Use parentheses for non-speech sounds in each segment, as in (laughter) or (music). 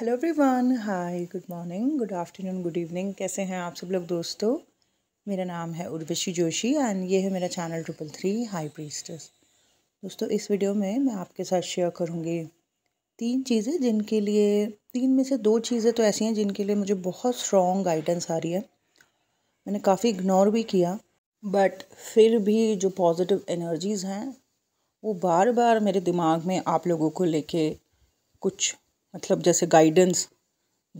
hello everyone hi good morning good afternoon good evening कैसे हैं आप सब लोग दोस्तों मेरा नाम है उर्वशी जोशी एंड ये है मेरा channel triple three high priests दोस्तों इस वीडियो में मैं आपके साथ शेयर करूँगी तीन चीज़ें जिनके लिए तीन में से दो चीज़ें तो ऐसी हैं जिनके लिए मुझे बहुत स्ट्रॉन्ग गाइडेंस आ रही है मैंने काफ़ी इग्नोर भी किया बट फिर भी जो पॉजिटिव एनर्जीज़ हैं वो बार बार मेरे दिमाग में आप लोगों को लेके कुछ मतलब जैसे गाइडेंस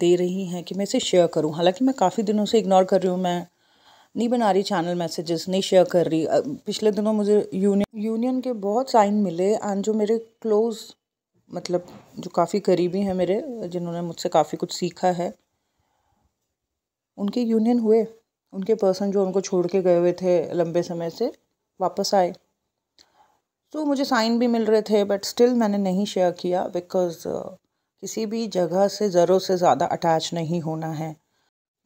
दे रही हैं कि मैं इसे शेयर करूं हालांकि मैं काफ़ी दिनों से इग्नोर कर रही हूँ मैं नहीं बना रही चैनल मैसेजेस नहीं शेयर कर रही पिछले दिनों मुझे यूनियन यूनियन के बहुत साइन मिले एंड जो मेरे क्लोज मतलब जो काफ़ी करीबी हैं मेरे जिन्होंने मुझसे काफ़ी कुछ सीखा है उनके यूनियन हुए उनके पर्सन जो उनको छोड़ के गए हुए थे लंबे समय से वापस आए तो मुझे साइन भी मिल रहे थे बट स्टिल मैंने नहीं शेयर किया बिकॉज किसी भी जगह से ज़रूरत से ज़्यादा अटैच नहीं होना है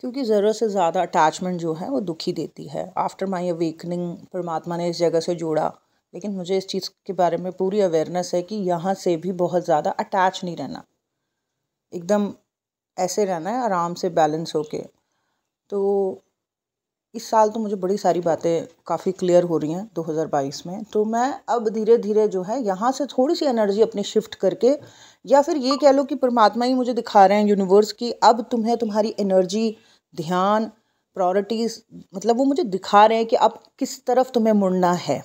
क्योंकि ज़रूरत से ज़्यादा अटैचमेंट जो है वो दुखी देती है आफ्टर माई अवेकनिंग परमात्मा ने इस जगह से जोड़ा लेकिन मुझे इस चीज़ के बारे में पूरी अवेयरनेस है कि यहाँ से भी बहुत ज़्यादा अटैच नहीं रहना एकदम ऐसे रहना है आराम से बैलेंस होके तो इस साल तो मुझे बड़ी सारी बातें काफ़ी क्लियर हो रही हैं 2022 में तो मैं अब धीरे धीरे जो है यहाँ से थोड़ी सी एनर्जी अपनी शिफ्ट करके या फिर ये कह लो कि परमात्मा ही मुझे दिखा रहे हैं यूनिवर्स की अब तुम्हें तुम्हारी एनर्जी ध्यान प्रायोरिटीज़ मतलब वो मुझे दिखा रहे हैं कि अब किस तरफ तुम्हें मुड़ना है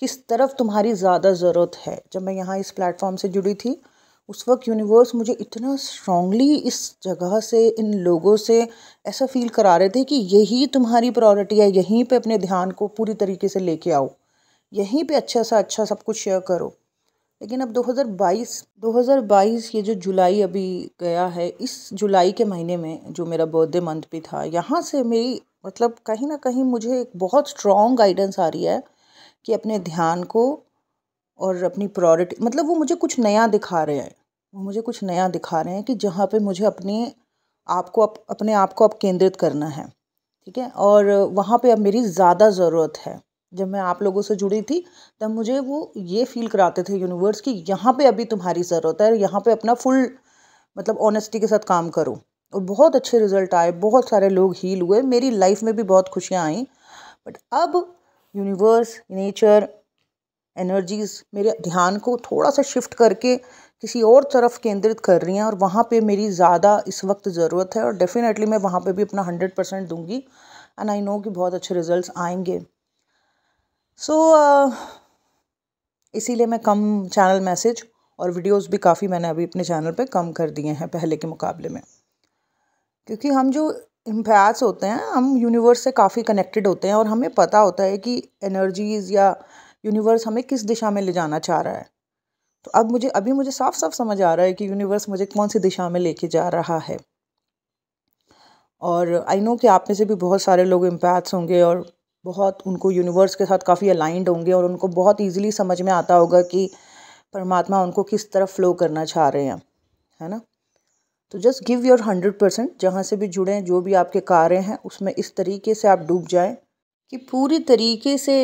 किस तरफ तुम्हारी ज़्यादा ज़रूरत है जब मैं यहाँ इस प्लेटफॉर्म से जुड़ी थी उस वक्त यूनिवर्स मुझे इतना स्ट्रांगली इस जगह से इन लोगों से ऐसा फील करा रहे थे कि यही तुम्हारी प्रायोरिटी है यहीं पे अपने ध्यान को पूरी तरीके से लेके आओ यहीं पे अच्छा सा अच्छा सब कुछ शेयर करो लेकिन अब 2022 2022 ये जो जुलाई अभी गया है इस जुलाई के महीने में जो मेरा बर्थडे मंथ भी था यहाँ से मेरी मतलब कहीं ना कहीं मुझे एक बहुत स्ट्रॉन्ग गाइडेंस आ रही है कि अपने ध्यान को और अपनी प्रायोरिटी मतलब वो मुझे कुछ नया दिखा रहे हैं वो मुझे कुछ नया दिखा रहे हैं कि जहाँ पे मुझे अपने आप को अप, अपने आप को अब केंद्रित करना है ठीक है और वहाँ पे अब मेरी ज़्यादा ज़रूरत है जब मैं आप लोगों से जुड़ी थी तब मुझे वो ये फील कराते थे यूनिवर्स कि यहाँ पे अभी तुम्हारी ज़रूरत है यहाँ पे अपना फुल मतलब ऑनेस्टी के साथ काम करो और बहुत अच्छे रिजल्ट आए बहुत सारे लोग हील हुए मेरी लाइफ में भी बहुत खुशियाँ आई बट अब यूनिवर्स नेचर एनर्जीज़ मेरे ध्यान को थोड़ा सा शिफ्ट करके किसी और तरफ केंद्रित कर रही हैं और वहाँ पे मेरी ज़्यादा इस वक्त ज़रूरत है और डेफ़िनेटली मैं वहाँ पे भी अपना हंड्रेड परसेंट दूँगी एंड आई नो कि बहुत अच्छे रिजल्ट्स आएंगे सो so, uh, इसीलिए मैं कम चैनल मैसेज और वीडियोस भी काफ़ी मैंने अभी अपने चैनल पे कम कर दिए हैं पहले के मुकाबले में क्योंकि हम जो इम्पैक्ट्स होते हैं हम यूनिवर्स से काफ़ी कनेक्टेड होते हैं और हमें पता होता है कि एनर्जीज़ या यूनिवर्स हमें किस दिशा में ले जाना चाह रहा है तो अब मुझे अभी मुझे साफ साफ समझ आ रहा है कि यूनिवर्स मुझे कौन सी दिशा में लेके जा रहा है और आई नो कि आप में से भी बहुत सारे लोग इम्पैक्ट्स होंगे और बहुत उनको यूनिवर्स के साथ काफ़ी अलाइंड होंगे और उनको बहुत ईजिली समझ में आता होगा कि परमात्मा उनको किस तरफ फ्लो करना चाह रहे हैं है ना तो just give your hundred percent जहाँ से भी जुड़ें जो भी आपके कार्य हैं उसमें इस तरीके से आप डूब जाएं कि पूरी तरीके से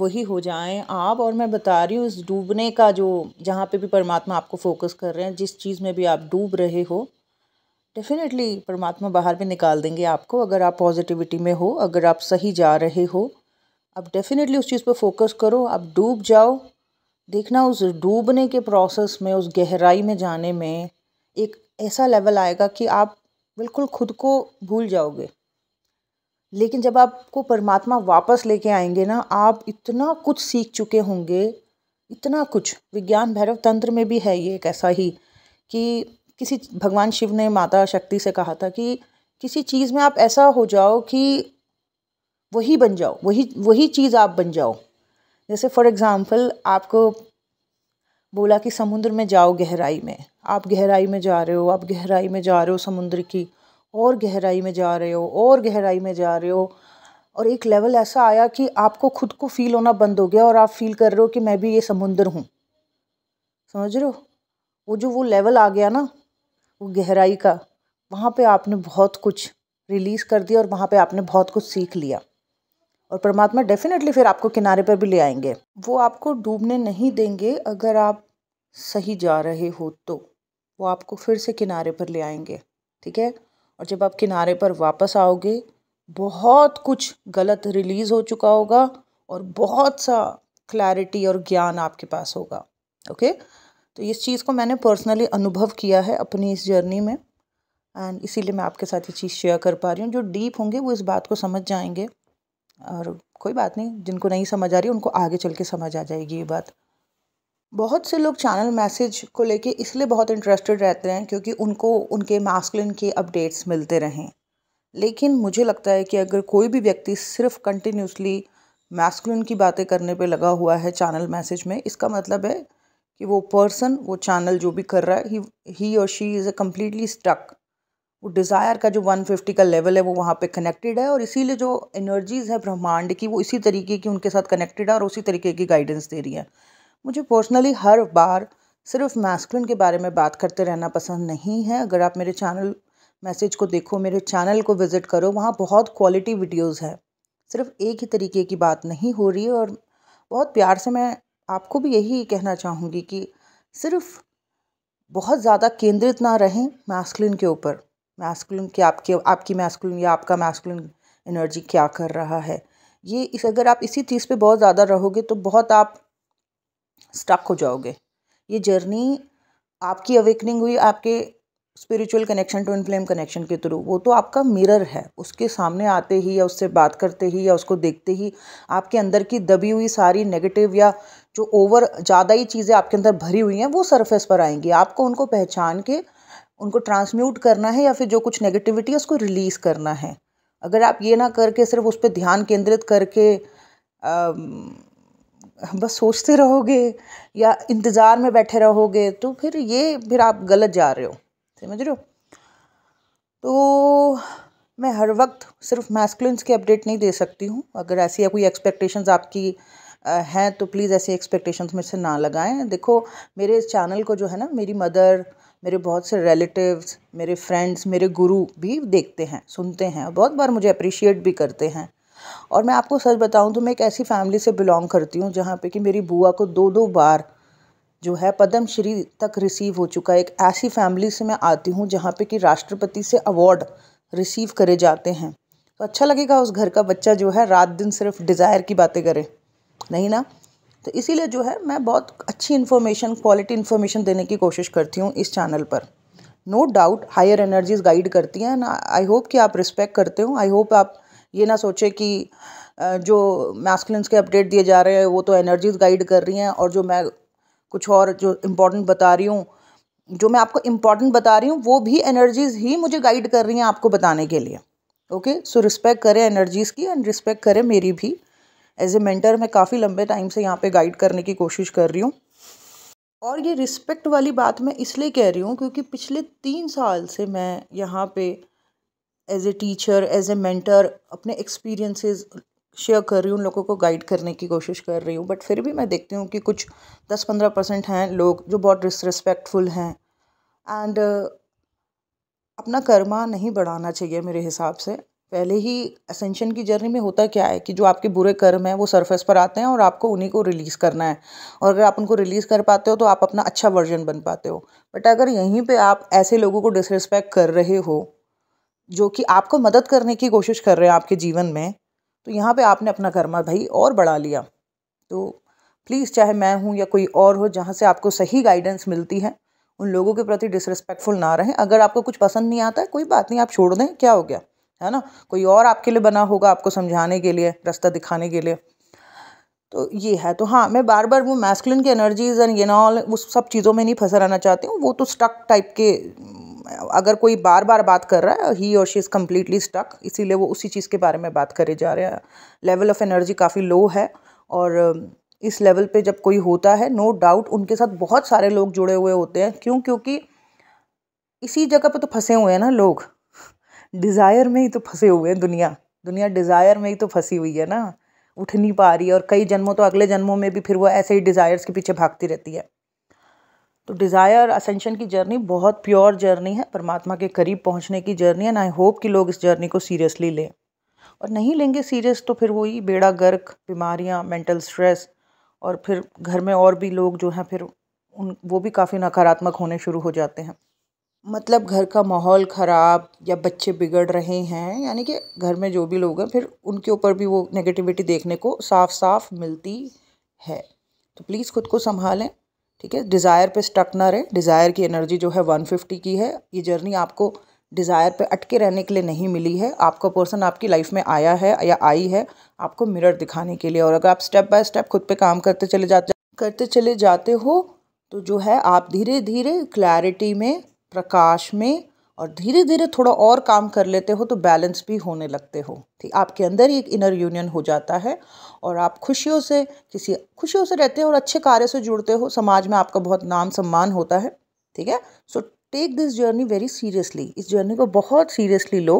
वही हो जाएं आप और मैं बता रही हूँ इस डूबने का जो जहाँ पे भी परमात्मा आपको फोकस कर रहे हैं जिस चीज़ में भी आप डूब रहे हो डेफिनेटली परमात्मा बाहर भी निकाल देंगे आपको अगर आप पॉजिटिविटी में हो अगर आप सही जा रहे हो आप डेफिनेटली उस चीज़ पर फोकस करो आप डूब जाओ देखना उस डूबने के प्रोसेस में उस गहराई में जाने में एक ऐसा लेवल आएगा कि आप बिल्कुल खुद को भूल जाओगे लेकिन जब आपको परमात्मा वापस लेके आएंगे ना आप इतना कुछ सीख चुके होंगे इतना कुछ विज्ञान भैरव तंत्र में भी है ये एक ऐसा ही कि किसी भगवान शिव ने माता शक्ति से कहा था कि किसी चीज़ में आप ऐसा हो जाओ कि वही बन जाओ वही वही चीज़ आप बन जाओ जैसे फॉर एग्ज़ाम्पल आपको बोला कि समुद्र में जाओ गहराई में आप गहराई में जा रहे हो आप गहराई में जा रहे हो समुद्र की और गहराई में जा रहे हो और गहराई में जा रहे हो और एक लेवल ऐसा आया कि आपको खुद को फील होना बंद हो गया और आप फील कर रहे हो कि मैं भी ये समुंदर हूँ समझ रहे हो वो जो वो लेवल आ गया ना वो गहराई का वहाँ पे आपने बहुत कुछ रिलीज़ कर दिया और वहाँ पे आपने बहुत कुछ सीख लिया और परमात्मा डेफिनेटली फिर आपको किनारे पर भी ले आएंगे वो आपको डूबने नहीं देंगे अगर आप सही जा रहे हो तो वो आपको फिर से किनारे पर ले आएंगे ठीक है और जब आप किनारे पर वापस आओगे बहुत कुछ गलत रिलीज़ हो चुका होगा और बहुत सा क्लैरिटी और ज्ञान आपके पास होगा ओके तो इस चीज़ को मैंने पर्सनली अनुभव किया है अपनी इस जर्नी में एंड इसीलिए मैं आपके साथ ये चीज़ शेयर कर पा रही हूँ जो डीप होंगे वो इस बात को समझ जाएंगे और कोई बात नहीं जिनको नहीं समझ आ रही उनको आगे चल के समझ आ जाएगी ये बात बहुत से लोग चैनल मैसेज को लेके इसलिए बहुत इंटरेस्टेड रहते हैं क्योंकि उनको उनके मास्कुलिन के अपडेट्स मिलते रहें लेकिन मुझे लगता है कि अगर कोई भी व्यक्ति सिर्फ कंटिन्यूसली मैस्कुलिन की बातें करने पे लगा हुआ है चैनल मैसेज में इसका मतलब है कि वो पर्सन वो चैनल जो भी कर रहा है ही और she is a completely stuck वो डिज़ायर का जो 150 का लेवल है वो वहाँ पे कनेक्टेड है और इसीलिए जो एनर्जीज़ है ब्रह्मांड की वो इसी तरीके की उनके साथ कनेक्टेड है और उसी तरीके की गाइडेंस दे रही है मुझे पर्सनली हर बार सिर्फ मैस्कुलिन के बारे में बात करते रहना पसंद नहीं है अगर आप मेरे चैनल मैसेज को देखो मेरे चैनल को विज़िट करो वहाँ बहुत क्वालिटी वीडियोस हैं सिर्फ एक ही तरीके की बात नहीं हो रही है और बहुत प्यार से मैं आपको भी यही कहना चाहूँगी कि सिर्फ बहुत ज़्यादा केंद्रित ना रहें मैस्कुलिन के ऊपर मैस्कुलिन के आपके आपकी मैस्कुलिन या आपका मैस्कुलिन एनर्जी क्या कर रहा है ये इस अगर आप इसी चीज़ पे बहुत ज़्यादा रहोगे तो बहुत आप स्टक हो जाओगे ये जर्नी आपकी अवेकनिंग हुई आपके spiritual connection to inflame connection के थ्रू वो तो आपका मिरर है उसके सामने आते ही या उससे बात करते ही या उसको देखते ही आपके अंदर की दबी हुई सारी नेगेटिव या जो ओवर ज़्यादा ही चीज़ें आपके अंदर भरी हुई हैं वो सरफेस पर आएंगी आपको उनको पहचान के उनको ट्रांसम्यूट करना है या फिर जो कुछ नेगेटिविटी है उसको रिलीज़ करना है अगर आप ये ना करके सिर्फ उस पर ध्यान केंद्रित करके आ, बस सोचते रहोगे या इंतज़ार में बैठे रहोगे तो फिर ये फिर आप गलत जा रहे हो समझ रहे हो तो मैं हर वक्त सिर्फ मैस्कुलिन्स के अपडेट नहीं दे सकती हूँ अगर ऐसी कोई एक्सपेक्टेशंस आपकी हैं तो प्लीज़ ऐसी एक्सपेक्टेशंस में से ना लगाएं देखो मेरे इस चैनल को जो है ना मेरी मदर मेरे बहुत से रिलेटिव्स मेरे फ्रेंड्स मेरे गुरु भी देखते हैं सुनते हैं बहुत बार मुझे अप्रिशिएट भी करते हैं और मैं आपको सच बताऊं तो मैं एक ऐसी फैमिली से बिलोंग करती हूँ जहाँ पे कि मेरी बुआ को दो दो बार जो है पद्मश्री तक रिसीव हो चुका है एक ऐसी फैमिली से मैं आती हूँ जहाँ पे कि राष्ट्रपति से अवार्ड रिसीव करे जाते हैं तो अच्छा लगेगा उस घर का बच्चा जो है रात दिन सिर्फ डिज़ायर की बातें करे नहीं ना तो इसीलिए जो है मैं बहुत अच्छी इन्फॉर्मेशन क्वालिटी इन्फॉर्मेशन देने की कोशिश करती हूँ इस चैनल पर no doubt higher energies guide करती हैं आई होप कि आप रिस्पेक्ट करते हो आई होप आप ये ना सोचे कि जो मैस्कुलेंस के अपडेट दिए जा रहे हैं वो तो एनर्जीज गाइड कर रही हैं और जो मैं कुछ और जो इम्पोर्टेंट बता रही हूँ जो मैं आपको इम्पॉर्टेंट बता रही हूँ वो भी एनर्जीज ही मुझे गाइड कर रही हैं आपको बताने के लिए ओके सो रिस्पेक्ट करें एनर्जीज़ की एंड रिस्पेक्ट करें मेरी भी एज ए मेंटर मैं काफ़ी लंबे टाइम से यहाँ पे गाइड करने की कोशिश कर रही हूँ और ये रिस्पेक्ट वाली बात मैं इसलिए कह रही हूँ क्योंकि पिछले तीन साल से मैं यहाँ पर as a teacher as a mentor अपने एक्सपीरियंसेस शेयर कर रही हूँ उन लोगों को गाइड करने की कोशिश कर रही हूँ बट फिर भी मैं देखती हूँ कि कुछ दस पंद्रह परसेंट हैं लोग जो बहुत डिसरिस्पेक्टफुल हैं एंड uh, अपना कर्मा नहीं बढ़ाना चाहिए मेरे हिसाब से पहले ही असेंशन की जर्नी में होता क्या है कि जो आपके बुरे कर्म हैं वो सरफेस पर आते हैं और आपको उन्हीं को रिलीज़ करना है और अगर आप उनको रिलीज़ कर पाते हो तो आप अपना अच्छा वर्जन बन पाते हो बट अगर यहीं पे आप ऐसे लोगों को डिसरिस्पेक्ट कर रहे हो जो कि आपको मदद करने की कोशिश कर रहे हैं आपके जीवन में तो यहाँ पे आपने अपना कर्मा भाई और बढ़ा लिया तो प्लीज़ चाहे मैं हूँ या कोई और हो जहाँ से आपको सही गाइडेंस मिलती है उन लोगों के प्रति डिसरिस्पेक्टफुल ना रहें अगर आपको कुछ पसंद नहीं आता है कोई बात नहीं आप छोड़ दें क्या हो गया है ना कोई और आपके लिए बना होगा आपको समझाने के लिए रास्ता दिखाने के लिए तो ये है तो हाँ मैं बार बार वो मैस्कुलिन की एनर्जीज एंड ये नॉल वो सब चीज़ों में नहीं फंसा रहना चाहती हूँ वो तो स्टक टाइप के अगर कोई बार बार बात कर रहा है ही और शी इज़ कम्प्लीटली स्टक इसीलिए वो उसी चीज़ के बारे में बात करे जा रहे हैं लेवल ऑफ एनर्जी काफ़ी लो है और इस लेवल पे जब कोई होता है नो no डाउट उनके साथ बहुत सारे लोग जुड़े हुए होते हैं क्यों क्योंकि इसी जगह पे तो फंसे हुए हैं ना लोग डिज़ायर में ही तो फंसे हुए हैं दुनिया दुनिया डिज़ायर में ही तो फंसी हुई है ना उठ नहीं पा रही है और कई जन्मों तो अगले जन्मों में भी फिर वो ऐसे ही डिज़ायर्स के पीछे भागती रहती है तो डिज़ायर असेंशन की जर्नी बहुत प्योर जर्नी है परमात्मा के करीब पहुंचने की जर्नी है एंड आई होप कि लोग इस जर्नी को सीरियसली लें और नहीं लेंगे सीरियस तो फिर वही बेड़ा गर्क बीमारियाँ मेंटल स्ट्रेस और फिर घर में और भी लोग जो हैं फिर उन वो भी काफ़ी नकारात्मक होने शुरू हो जाते हैं मतलब घर का माहौल ख़राब या बच्चे बिगड़ रहे हैं यानी कि घर में जो भी लोग हैं फिर उनके ऊपर भी वो नेगेटिविटी देखने को साफ साफ मिलती है तो प्लीज़ खुद को संभालें ठीक है डिज़ायर पे स्टक ना रहे डिज़ायर की एनर्जी जो है 150 की है ये जर्नी आपको डिज़ायर पे अटके रहने के लिए नहीं मिली है आपका पर्सन आपकी लाइफ में आया है या आई है आपको मिरर दिखाने के लिए और अगर आप स्टेप बाय स्टेप खुद पे काम करते चले जाते करते चले जाते हो तो जो है आप धीरे धीरे क्लैरिटी में प्रकाश में और धीरे धीरे थोड़ा और काम कर लेते हो तो बैलेंस भी होने लगते हो ठीक आपके अंदर ही एक इनर यूनियन हो जाता है और आप खुशियों से किसी खुशियों से रहते हो और अच्छे कार्य से जुड़ते हो समाज में आपका बहुत नाम सम्मान होता है ठीक है so take this journey very seriously इस जर्नी को बहुत सीरियसली लो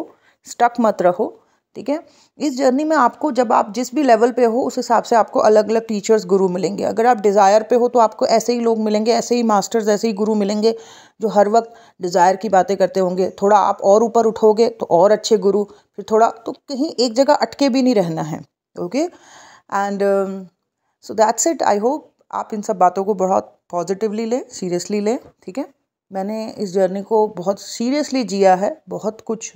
स्टक मत रहो ठीक है इस जर्नी में आपको जब आप जिस भी लेवल पे हो उस हिसाब से आपको अलग अलग टीचर्स गुरु मिलेंगे अगर आप डिज़ायर पे हो तो आपको ऐसे ही लोग मिलेंगे ऐसे ही मास्टर्स ऐसे ही गुरु मिलेंगे जो हर वक्त डिज़ायर की बातें करते होंगे थोड़ा आप और ऊपर उठोगे तो और अच्छे गुरु फिर थोड़ा तो कहीं एक जगह अटके भी नहीं रहना है okay and so that's it I hope आप इन सब बातों को बहुत पॉजिटिवली लें सीरियसली लें ठीक है मैंने इस जर्नी को बहुत सीरियसली जिया है बहुत कुछ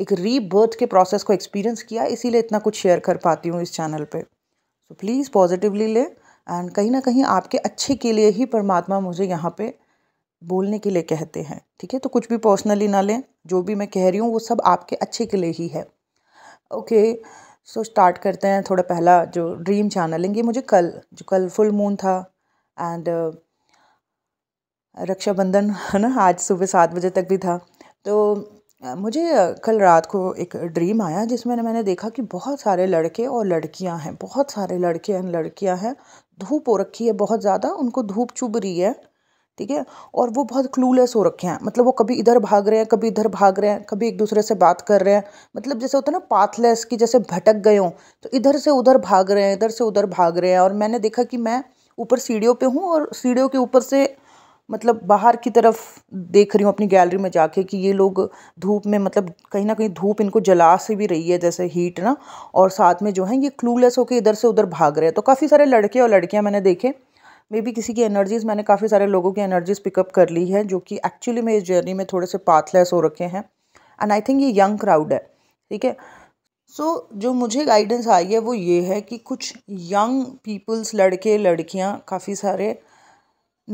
एक रीबर्थ के प्रोसेस को एक्सपीरियंस किया इसीलिए इतना कुछ शेयर कर पाती हूँ इस चैनल पर सो प्लीज़ पॉजिटिवली लें एंड कहीं ना कहीं आपके अच्छे के लिए ही परमात्मा मुझे यहाँ पे बोलने के लिए कहते हैं ठीक है तो कुछ भी पर्सनली ना लें जो भी मैं कह रही हूँ वो सब आपके अच्छे के लिए ही है ओके सो स्टार्ट करते हैं थोड़ा पहला जो ड्रीम चैनलिंग ये मुझे कल जो कल फुल मून था एंड रक्षाबंधन है ना आज सुबह सात बजे तक भी था तो मुझे कल रात को एक ड्रीम आया जिसमें मैंने देखा कि बहुत सारे लड़के और लड़कियां हैं बहुत सारे लड़के एंड लड़कियां हैं धूप हो रखी है बहुत ज़्यादा उनको धूप चुभ रही है ठीक है और वो बहुत क्लूलेस हो रखे हैं मतलब वो कभी इधर भाग रहे हैं कभी इधर भाग रहे हैं कभी एक दूसरे से बात कर रहे हैं मतलब जैसे होता है ना पाथलेस की जैसे भटक गए हों तो इधर से उधर भाग रहे हैं इधर से उधर भाग रहे हैं और मैंने देखा कि मैं ऊपर सीढ़ियों पे हूँ और सीढ़ियों के ऊपर से मतलब बाहर की तरफ देख रही हूँ अपनी गैलरी में जाके कि ये लोग धूप में मतलब कहीं ना कहीं धूप इनको जला से भी रही है जैसे हीट ना और साथ में जो है ये क्लूलेस होकर इधर से उधर भाग रहे हैं तो काफ़ी सारे लड़के और लड़कियाँ मैंने देखे मे बी किसी की एनर्जीज़ मैंने काफ़ी सारे लोगों की एनर्जीज़ पिकअप कर ली है जो कि एक्चुअली मैं इस जर्नी में थोड़े से पाथलेस हो रखे हैं एंड आई थिंक ये यंग क्राउड है ठीक है सो so, जो मुझे गाइडेंस आई है वो ये है कि कुछ यंग पीपल्स लड़के लड़कियाँ काफ़ी सारे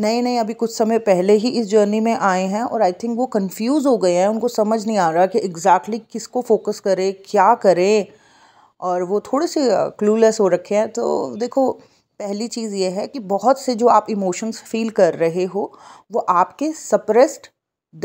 नए नए अभी कुछ समय पहले ही इस जर्नी में आए हैं और आई थिंक वो कंफ्यूज हो गए हैं उनको समझ नहीं आ रहा कि एग्जैक्टली exactly किसको फोकस करें क्या करें और वो थोड़े से क्लूलेस हो रखे हैं तो देखो पहली चीज़ ये है कि बहुत से जो आप इमोशंस फील कर रहे हो वो आपके सप्रेस्ड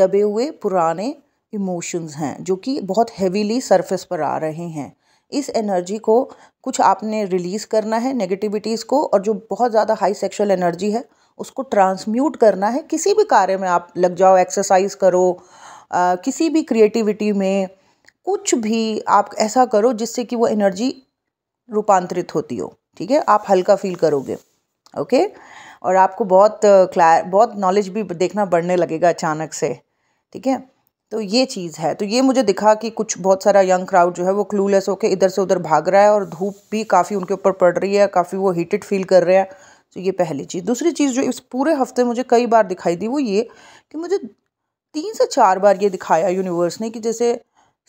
दबे हुए पुराने इमोशंस हैं जो कि बहुत हेवीली सरफेस पर आ रहे हैं इस एनर्जी को कुछ आपने रिलीज़ करना है नेगेटिविटीज़ को और जो बहुत ज़्यादा हाई सेक्सुअल एनर्जी है उसको ट्रांसम्यूट करना है किसी भी कार्य में आप लग जाओ एक्सरसाइज करो आ, किसी भी क्रिएटिविटी में कुछ भी आप ऐसा करो जिससे कि वो एनर्जी रूपांतरित होती हो ठीक है आप हल्का फील करोगे ओके और आपको बहुत क्लैर बहुत नॉलेज भी देखना बढ़ने लगेगा अचानक से ठीक है तो ये चीज़ है तो ये मुझे दिखा कि कुछ बहुत सारा यंग क्राउड जो है वो क्लूलेस होकर इधर से उधर भाग रहा है और धूप भी काफ़ी उनके ऊपर पड़ रही है काफ़ी वो हीटेड फील कर रहे हैं तो ये पहली चीज़ दूसरी चीज़ जो इस पूरे हफ्ते मुझे कई बार दिखाई दी वो ये कि मुझे तीन से चार बार ये दिखाया यूनिवर्स ने कि जैसे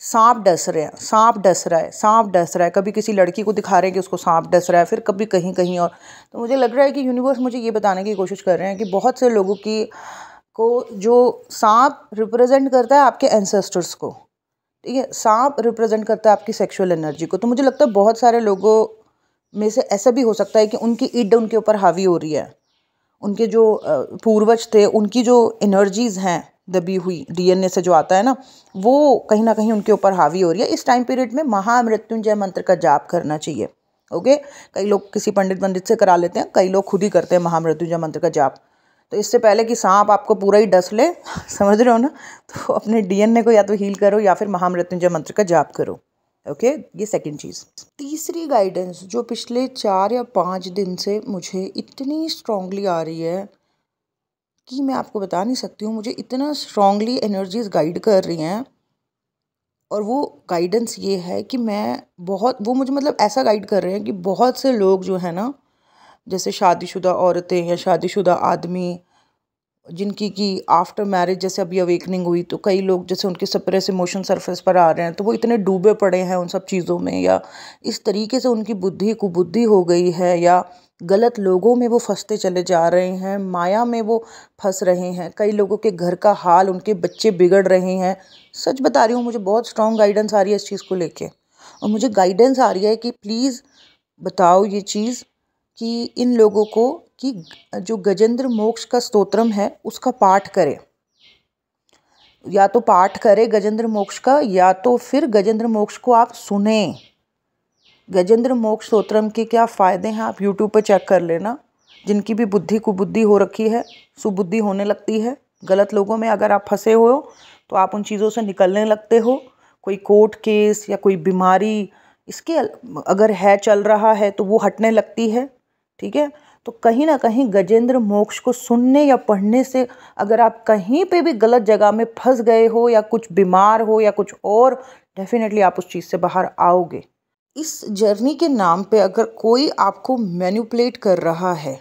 सांप डस रहे हैं सांप डस रहा है सांप डस रहा है कभी किसी लड़की को दिखा रहे हैं कि उसको सांप डस रहा है फिर कभी कहीं कहीं और तो मुझे लग रहा है कि यूनिवर्स मुझे ये बताने की कोशिश कर रहे हैं कि बहुत से लोगों की को जो सांप रिप्रेजेंट करता है आपके एंसेस्टर्स को ठीक है सांप रिप्रेजेंट करता है आपकी सेक्सुअल एनर्जी को तो मुझे लगता है बहुत सारे लोगों में से ऐसा भी हो सकता है कि उनकी ईड उनके ऊपर हावी हो रही है उनके जो पूर्वज थे उनकी जो एनर्जीज़ हैं दबी हुई डीएनए से जो आता है ना वो कहीं ना कहीं उनके ऊपर हावी हो रही है इस टाइम पीरियड में महामृत्युंजय मंत्र का जाप करना चाहिए ओके कई लोग किसी पंडित पंडित से करा लेते हैं कई लोग खुद ही करते हैं महामृत्युंजय मंत्र का जाप तो इससे पहले कि सांप आपको पूरा ही डस ले (laughs) समझ रहे हो ना तो अपने डीएनए को या तो हील करो या फिर महामृत्युंजय मंत्र का जाप करो ओके ये सेकंड चीज़ तीसरी गाइडेंस जो पिछले चार या पाँच दिन से मुझे इतनी स्ट्रांगली आ रही है कि मैं आपको बता नहीं सकती हूँ मुझे इतना स्ट्रांगली एनर्जीज गाइड कर रही हैं और वो गाइडेंस ये है कि मैं बहुत वो मुझे मतलब ऐसा गाइड कर रहे हैं कि बहुत से लोग जो है ना जैसे शादीशुदा औरतें या शादीशुदा आदमी जिनकी कि आफ्टर मैरिज जैसे अभी अवेकनिंग हुई तो कई लोग जैसे उनके सप्रेस इमोशन सरफेस पर आ रहे हैं तो वो इतने डूबे पड़े हैं उन सब चीज़ों में या इस तरीके से उनकी बुद्धि कुबुद्धि हो गई है या गलत लोगों में वो फंसते चले जा रहे हैं माया में वो फंस रहे हैं कई लोगों के घर का हाल उनके बच्चे बिगड़ रहे हैं सच बता रही हूँ मुझे बहुत स्ट्रॉन्ग गाइडेंस आ रही है इस चीज़ को लेके और मुझे गाइडेंस आ रही है कि प्लीज़ बताओ ये चीज़ कि इन लोगों को कि जो गजेंद्र मोक्ष का स्तोत्रम है उसका पाठ करें या तो पाठ करें गजेंद्र मोक्ष का या तो फिर गजेंद्र मोक्ष को आप सुने गजेंद्र मोक्ष स्तोत्रम के क्या फ़ायदे हैं आप यूट्यूब पर चेक कर लेना जिनकी भी बुद्धि कुबुद्धि हो रखी है सुबुद्धि होने लगती है गलत लोगों में अगर आप फंसे हो तो आप उन चीज़ों से निकलने लगते हो कोई कोर्ट केस या कोई बीमारी इसके अगर है चल रहा है तो वो हटने लगती है ठीक है तो कहीं ना कहीं गजेंद्र मोक्ष को सुनने या पढ़ने से अगर आप कहीं पे भी गलत जगह में फंस गए हो या कुछ बीमार हो या कुछ और डेफिनेटली आप उस चीज़ से बाहर आओगे इस जर्नी के नाम पे अगर कोई आपको मैन्यूपलेट कर रहा है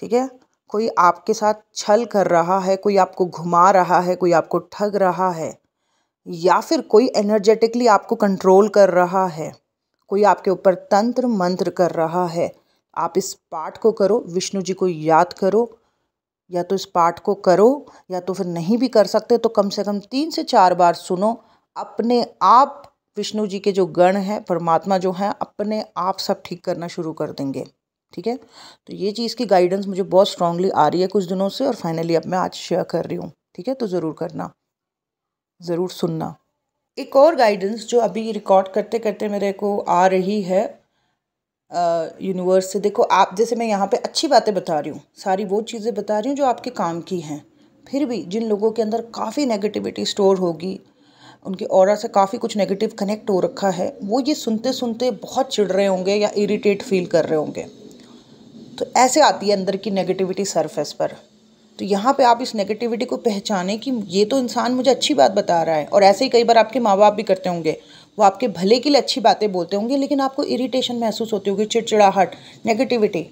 ठीक है कोई आपके साथ छल कर रहा है कोई आपको घुमा रहा है कोई आपको ठग रहा है या फिर कोई एनर्जेटिकली आपको कंट्रोल कर रहा है कोई आपके ऊपर तंत्र मंत्र कर रहा है आप इस पाठ को करो विष्णु जी को याद करो या तो इस पाठ को करो या तो फिर नहीं भी कर सकते तो कम से कम तीन से चार बार सुनो अपने आप विष्णु जी के जो गण हैं परमात्मा जो हैं अपने आप सब ठीक करना शुरू कर देंगे ठीक है तो ये चीज़ की गाइडेंस मुझे बहुत स्ट्रांगली आ रही है कुछ दिनों से और फाइनली अब मैं आज शेयर कर रही हूँ ठीक है तो ज़रूर करना ज़रूर सुनना एक और गाइडेंस जो अभी रिकॉर्ड करते करते मेरे को आ रही है यूनिवर्स से देखो आप जैसे मैं यहाँ पे अच्छी बातें बता रही हूँ सारी वो चीज़ें बता रही हूँ जो आपके काम की हैं फिर भी जिन लोगों के अंदर काफ़ी नेगेटिविटी स्टोर होगी उनके और से काफ़ी कुछ नेगेटिव कनेक्ट हो रखा है वो ये सुनते सुनते बहुत चिढ़ रहे होंगे या इरीटेट फील कर रहे होंगे तो ऐसे आती है अंदर की नेगेटिविटी सरफेस पर तो यहाँ पे आप इस नेगेटिविटी को पहचाने कि ये तो इंसान मुझे अच्छी बात बता रहा है और ऐसे ही कई बार आपके माँ बाप भी करते होंगे वो आपके भले के लिए अच्छी बातें बोलते होंगे लेकिन आपको इरिटेशन महसूस होती होगी चिड़चिड़ाहट नेगेटिविटी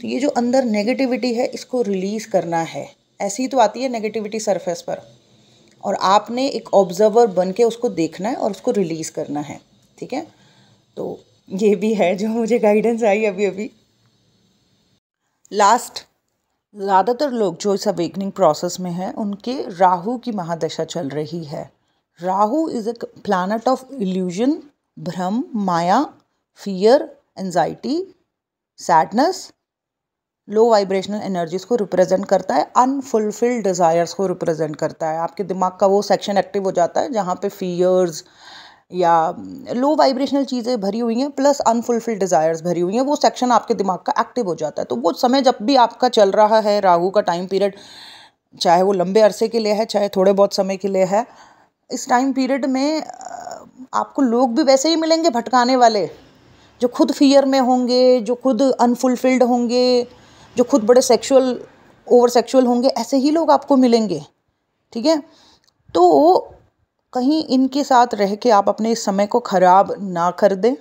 तो ये जो अंदर नेगेटिविटी है इसको रिलीज़ करना है ऐसी ही तो आती है नेगेटिविटी सरफेस पर और आपने एक ऑब्जर्वर बन के उसको देखना है और उसको रिलीज़ करना है ठीक है तो ये भी है जो मुझे गाइडेंस आई अभी अभी लास्ट ज़्यादातर लोग जो इस अवेकनिंग प्रोसेस में हैं उनके राहु की महादशा चल रही है Rahu is a planet of illusion भ्रम माया fear anxiety sadness low vibrational energies को रिप्रेजेंट करता है अनफुलफिल्ड डिज़ायर्स को रिप्रेजेंट करता है आपके दिमाग का वो सेक्शन एक्टिव हो जाता है जहाँ पे फीयर्स या लो वाइब्रेशनल चीज़ें भरी हुई हैं प्लस अनफुलफिल्ड डिज़ायर्स भरी हुई हैं वो सेक्शन आपके दिमाग का एक्टिव हो जाता है तो वो समय जब भी आपका चल रहा है राहू का टाइम पीरियड चाहे वो लंबे अरसे के लिए है चाहे थोड़े बहुत समय के लिए है इस टाइम पीरियड में आपको लोग भी वैसे ही मिलेंगे भटकाने वाले जो खुद फियर में होंगे जो खुद अनफुलफिल्ड होंगे जो खुद बड़े सेक्सुअल ओवर सेक्सुअल होंगे ऐसे ही लोग आपको मिलेंगे ठीक है तो कहीं इनके साथ रह के आप अपने इस समय को ख़राब ना कर दें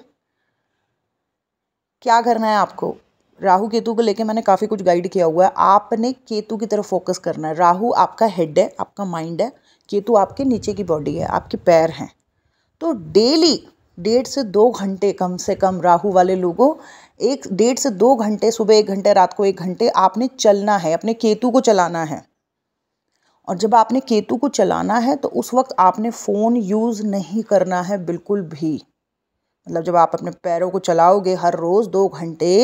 क्या करना है आपको राहु केतु को लेके मैंने काफ़ी कुछ गाइड किया हुआ है आपने केतु की तरफ फोकस करना है राहु आपका हेड है आपका माइंड है केतु आपके नीचे की बॉडी है आपके पैर हैं तो डेली डेढ़ से दो घंटे कम से कम राहु वाले लोगों एक डेढ़ से दो घंटे सुबह एक घंटे रात को एक घंटे आपने चलना है अपने केतु को चलाना है और जब आपने केतु को चलाना है तो उस वक्त आपने फ़ोन यूज़ नहीं करना है बिल्कुल भी मतलब जब आप अपने पैरों को चलाओगे हर रोज़ दो घंटे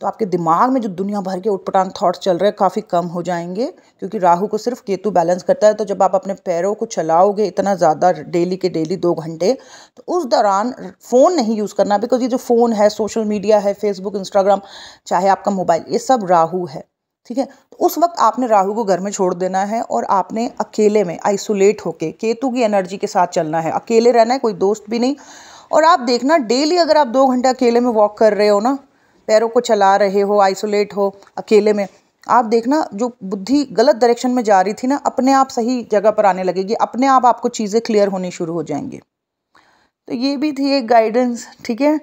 तो आपके दिमाग में जो दुनिया भर के उटपटांग थाट्स चल रहे हैं काफ़ी कम हो जाएंगे क्योंकि राहु को सिर्फ केतु बैलेंस करता है तो जब आप अपने पैरों को चलाओगे इतना ज़्यादा डेली के डेली दो घंटे तो उस दौरान फ़ोन नहीं यूज़ करना बिकॉज ये जो फ़ोन है सोशल मीडिया है फेसबुक इंस्टाग्राम चाहे आपका मोबाइल ये सब राहू है ठीक है तो उस वक्त आपने राहु को घर में छोड़ देना है और आपने अकेले में आइसोलेट होके केतु की एनर्जी के साथ चलना है अकेले रहना है कोई दोस्त भी नहीं और आप देखना डेली अगर आप दो घंटे अकेले में वॉक कर रहे हो ना पैरों को चला रहे हो आइसोलेट हो अकेले में आप देखना जो बुद्धि गलत डायरेक्शन में जा रही थी ना अपने आप सही जगह पर आने लगेगी अपने आप आपको चीज़ें क्लियर होनी शुरू हो जाएंगी तो ये भी थी एक गाइडेंस ठीक है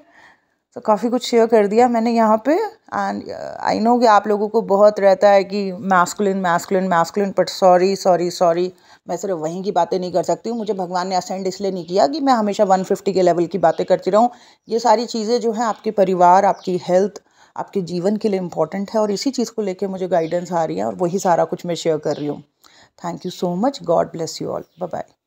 तो काफ़ी कुछ शेयर कर दिया मैंने यहाँ पे एंड आई नो कि आप लोगों को बहुत रहता है कि masculine masculine masculine but sorry sorry sorry मैं सिर्फ वहीं की बातें नहीं कर सकती हूँ मुझे भगवान ने असेंड इसलिए नहीं किया कि मैं हमेशा 150 के लेवल की बातें करती रहूँ ये सारी चीज़ें जो हैं आपके परिवार आपकी हेल्थ आपके जीवन के लिए इंपॉर्टेंट है और इसी चीज़ को लेकर मुझे गाइडेंस आ रही है और वही सारा कुछ मैं शेयर कर रही हूँ thank you so much God bless you all bye